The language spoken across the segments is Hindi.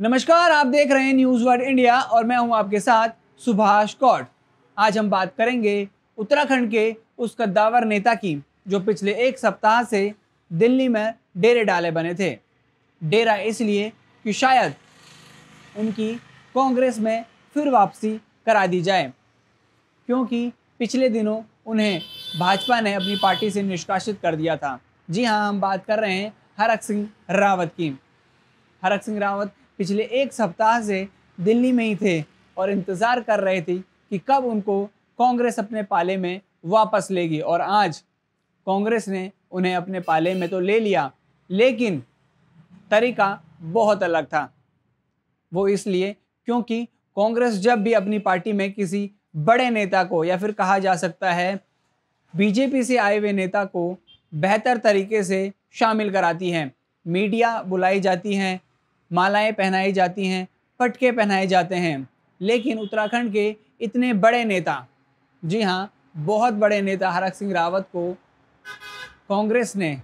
नमस्कार आप देख रहे हैं न्यूज वर्ड इंडिया और मैं हूं आपके साथ सुभाष कौट आज हम बात करेंगे उत्तराखंड के उस कद्दावर नेता की जो पिछले एक सप्ताह से दिल्ली में डेरे डाले बने थे डेरा इसलिए कि शायद उनकी कांग्रेस में फिर वापसी करा दी जाए क्योंकि पिछले दिनों उन्हें भाजपा ने अपनी पार्टी से निष्कासित कर दिया था जी हाँ हम बात कर रहे हैं हरक सिंह रावत की हरक सिंह रावत पिछले एक सप्ताह से दिल्ली में ही थे और इंतज़ार कर रहे थे कि कब उनको कांग्रेस अपने पाले में वापस लेगी और आज कांग्रेस ने उन्हें अपने पाले में तो ले लिया लेकिन तरीका बहुत अलग था वो इसलिए क्योंकि कांग्रेस जब भी अपनी पार्टी में किसी बड़े नेता को या फिर कहा जा सकता है बीजेपी से आए हुए नेता को बेहतर तरीके से शामिल कराती हैं मीडिया बुलाई जाती हैं मालाएं पहनाई जाती हैं पटके पहनाए जाते हैं लेकिन उत्तराखंड के इतने बड़े नेता जी हाँ बहुत बड़े नेता हरक सिंह रावत को कांग्रेस ने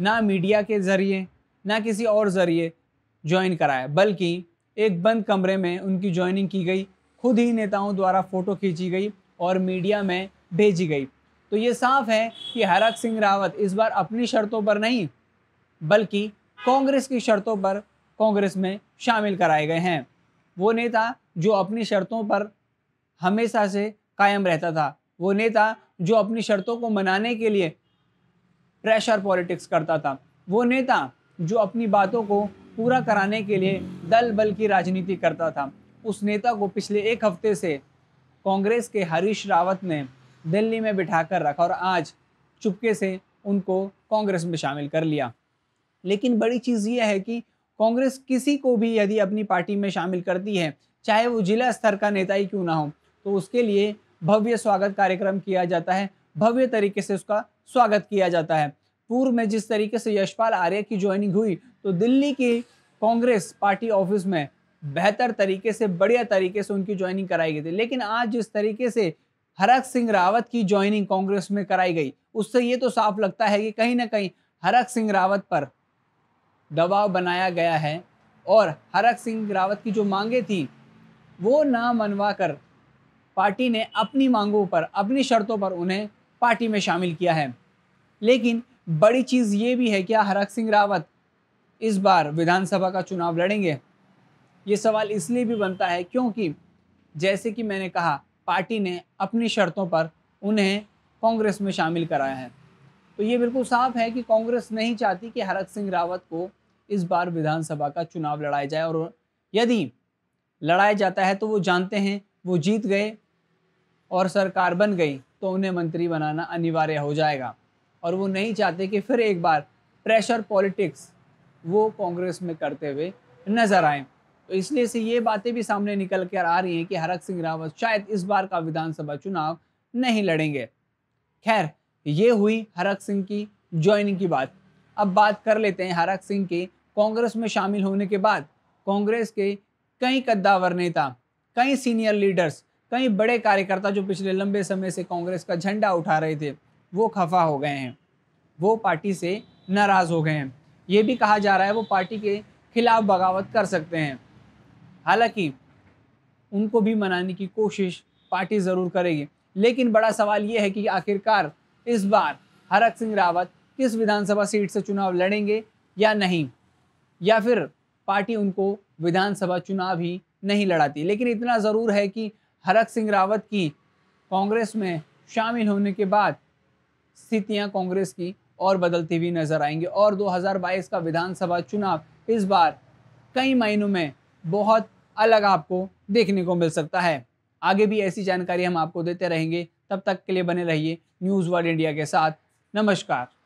ना मीडिया के ज़रिए ना किसी और ज़रिए ज्वाइन कराया बल्कि एक बंद कमरे में उनकी ज्वाइनिंग की गई खुद ही नेताओं द्वारा फ़ोटो खींची गई और मीडिया में भेजी गई तो ये साफ है कि हरक सिंह रावत इस बार अपनी शर्तों पर नहीं बल्कि कांग्रेस की शर्तों पर कांग्रेस में शामिल कराए गए हैं वो नेता जो अपनी शर्तों पर हमेशा से कायम रहता था वो नेता जो अपनी शर्तों को मनाने के लिए प्रेशर पॉलिटिक्स करता था वो नेता जो अपनी बातों को पूरा कराने के लिए दल बल की राजनीति करता था उस नेता को पिछले एक हफ्ते से कांग्रेस के हरीश रावत ने दिल्ली में बिठा कर रखा और आज चुपके से उनको कांग्रेस में शामिल कर लिया लेकिन बड़ी चीज़ यह है कि कांग्रेस किसी को भी यदि अपनी पार्टी में शामिल करती है चाहे वो जिला स्तर का नेता ही क्यों ना हो तो उसके लिए भव्य स्वागत कार्यक्रम किया जाता है भव्य तरीके से उसका स्वागत किया जाता है पूर्व में जिस तरीके से यशपाल आर्य की ज्वाइनिंग हुई तो दिल्ली की कांग्रेस पार्टी ऑफिस में बेहतर तरीके से बढ़िया तरीके से उनकी ज्वाइनिंग कराई गई थी लेकिन आज जिस तरीके से हरक सिंह रावत की ज्वाइनिंग कांग्रेस में कराई गई उससे ये तो साफ लगता है कि कहीं ना कहीं हरक सिंह रावत पर दबाव बनाया गया है और हरक सिंह रावत की जो मांगे थी वो ना मनवा कर पार्टी ने अपनी मांगों पर अपनी शर्तों पर उन्हें पार्टी में शामिल किया है लेकिन बड़ी चीज़ ये भी है क्या हरक सिंह रावत इस बार विधानसभा का चुनाव लड़ेंगे ये सवाल इसलिए भी बनता है क्योंकि जैसे कि मैंने कहा पार्टी ने अपनी शर्तों पर उन्हें कांग्रेस में शामिल कराया है तो ये बिल्कुल साफ है कि कांग्रेस नहीं चाहती कि हरक सिंह रावत को इस बार विधानसभा का चुनाव लड़ाया जाए और यदि लड़ाया जाता है तो वो जानते हैं वो जीत गए और सरकार बन गई तो उन्हें मंत्री बनाना अनिवार्य हो जाएगा और वो नहीं चाहते कि फिर एक बार प्रेशर पॉलिटिक्स वो कांग्रेस में करते हुए नजर आए तो इसलिए से ये बातें भी सामने निकल कर आ रही हैं कि हरक सिंह रावत शायद इस बार का विधानसभा चुनाव नहीं लड़ेंगे खैर ये हुई हरक सिंह की ज्वाइनिंग की बात अब बात कर लेते हैं हरक सिंह के कांग्रेस में शामिल होने के बाद कांग्रेस के कई कद्दावर नेता कई सीनियर लीडर्स कई बड़े कार्यकर्ता जो पिछले लंबे समय से कांग्रेस का झंडा उठा रहे थे वो खफा हो गए हैं वो पार्टी से नाराज़ हो गए हैं ये भी कहा जा रहा है वो पार्टी के खिलाफ बगावत कर सकते हैं हालांकि उनको भी मनाने की कोशिश पार्टी ज़रूर करेगी लेकिन बड़ा सवाल ये है कि आखिरकार इस बार हरक सिंह रावत किस विधानसभा सीट से चुनाव लड़ेंगे या नहीं या फिर पार्टी उनको विधानसभा चुनाव ही नहीं लड़ाती लेकिन इतना ज़रूर है कि हरक सिंह रावत की कांग्रेस में शामिल होने के बाद स्थितियां कांग्रेस की और बदलती हुई नज़र आएंगी और 2022 का विधानसभा चुनाव इस बार कई महीनों में बहुत अलग आपको देखने को मिल सकता है आगे भी ऐसी जानकारी हम आपको देते रहेंगे तब तक के लिए बने रहिए न्यूज़ वर्ल्ड इंडिया के साथ नमस्कार